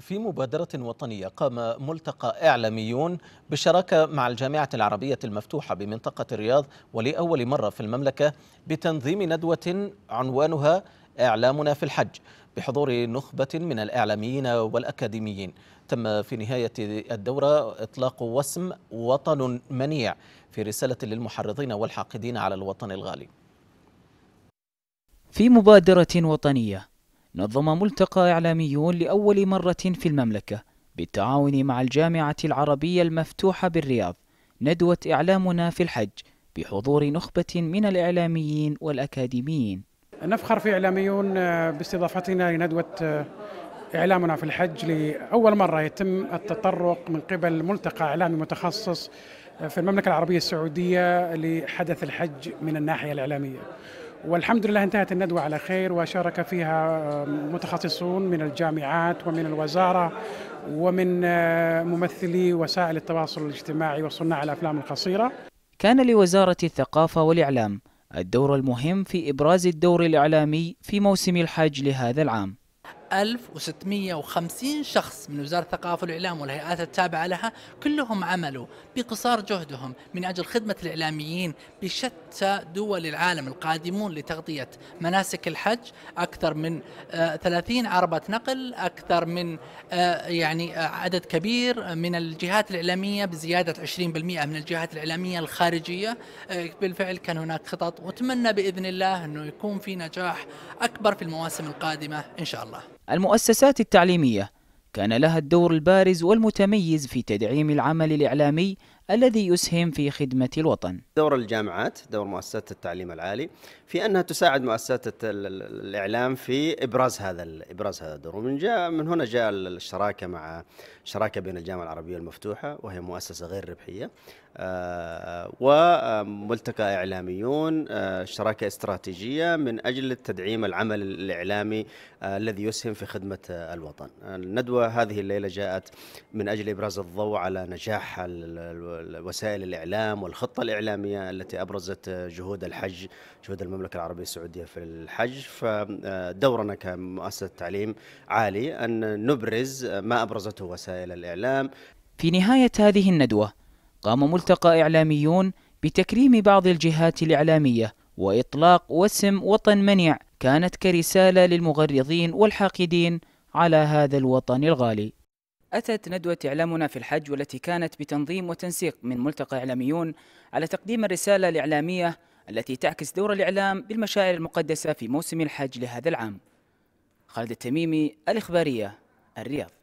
في مبادرة وطنية قام ملتقى إعلاميون بالشراكة مع الجامعة العربية المفتوحة بمنطقة الرياض ولأول مرة في المملكة بتنظيم ندوة عنوانها إعلامنا في الحج بحضور نخبة من الإعلاميين والأكاديميين تم في نهاية الدورة إطلاق وسم وطن منيع في رسالة للمحرضين والحاقدين على الوطن الغالي في مبادرة وطنية نظم ملتقى إعلامي لأول مرة في المملكة بالتعاون مع الجامعة العربية المفتوحة بالرياض ندوة إعلامنا في الحج بحضور نخبة من الإعلاميين والأكاديميين نفخر في إعلاميون آه، باستضافتنا لندوة آه، إعلامنا في الحج لأول مرة يتم التطرق من قبل ملتقى إعلامي متخصص آه، في المملكة العربية السعودية لحدث الحج من الناحية الإعلامية والحمد لله انتهت الندوة على خير وشارك فيها آه، متخصصون من الجامعات ومن الوزارة ومن آه، ممثلي وسائل التواصل الاجتماعي وصناع الأفلام القصيرة كان لوزارة الثقافة والإعلام الدور المهم في إبراز الدور الإعلامي في موسم الحج لهذا العام 1650 شخص من وزارة الثقافة والإعلام والهيئات التابعة لها كلهم عملوا بقصار جهدهم من أجل خدمة الإعلاميين بشتى دول العالم القادمون لتغطية مناسك الحج أكثر من 30 آه، عربة نقل أكثر من آه، يعني آه، عدد كبير من الجهات الإعلامية بزيادة 20% من الجهات الإعلامية الخارجية بالفعل كان هناك خطط وأتمنى بإذن الله أنه يكون في نجاح أكبر في المواسم القادمة إن شاء الله المؤسسات التعليمية كان لها الدور البارز والمتميز في تدعيم العمل الإعلامي الذي يسهم في خدمة الوطن دور الجامعات دور مؤسسات التعليم العالي في أنها تساعد مؤسسات الإعلام في إبراز هذا إبراز هذا الدور ومن جاء من هنا جاء الشراكة مع شراكة بين الجامعة العربية المفتوحة وهي مؤسسة غير ربحية آه، وملتقى إعلاميون آه، شراكة استراتيجية من أجل تدعيم العمل الإعلامي آه، الذي يسهم في خدمة الوطن الندوة هذه الليلة جاءت من أجل إبراز الضوء على نجاح وسائل الإعلام والخطة الإعلامية التي أبرزت جهود الحج جهود المملكة العربية السعودية في الحج فدورنا آه، كمؤسسة تعليم عالي أن نبرز ما أبرزته وسائل الإعلام في نهاية هذه الندوة قام ملتقى إعلاميون بتكريم بعض الجهات الإعلامية وإطلاق وسم وطن منيع كانت كرسالة للمغرضين والحاقدين على هذا الوطن الغالي أتت ندوة إعلامنا في الحج والتي كانت بتنظيم وتنسيق من ملتقى إعلاميون على تقديم الرسالة الإعلامية التي تعكس دور الإعلام بالمشاعر المقدسة في موسم الحج لهذا العام خالد التميمي الإخبارية الرياض